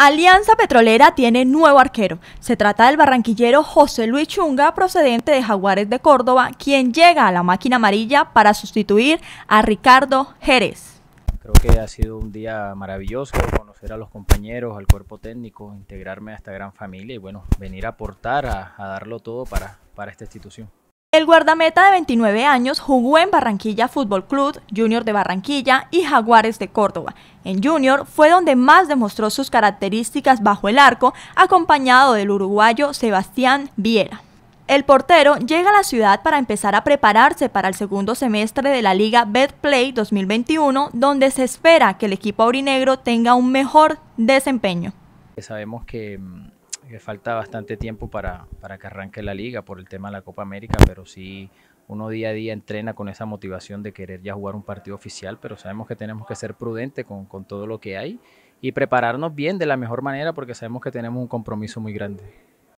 Alianza Petrolera tiene nuevo arquero. Se trata del barranquillero José Luis Chunga, procedente de Jaguares de Córdoba, quien llega a la máquina amarilla para sustituir a Ricardo Jerez. Creo que ha sido un día maravilloso conocer a los compañeros, al cuerpo técnico, integrarme a esta gran familia y bueno, venir a aportar, a, darlo todo para, para esta institución. El guardameta de 29 años jugó en Barranquilla Fútbol Club, Junior de Barranquilla y Jaguares de Córdoba. En Junior fue donde más demostró sus características bajo el arco, acompañado del uruguayo Sebastián Viera. El portero llega a la ciudad para empezar a prepararse para el segundo semestre de la Liga Betplay 2021, donde se espera que el equipo aurinegro tenga un mejor desempeño. Sabemos que mm, eh, falta bastante tiempo para, que arranque la liga por el tema de la Copa América, pero sí uno día a día entrena con esa motivación de querer ya jugar un partido oficial, pero sabemos que tenemos que ser prudentes con, todo lo que hay y prepararnos bien de la mejor manera porque sabemos que tenemos un compromiso muy grande.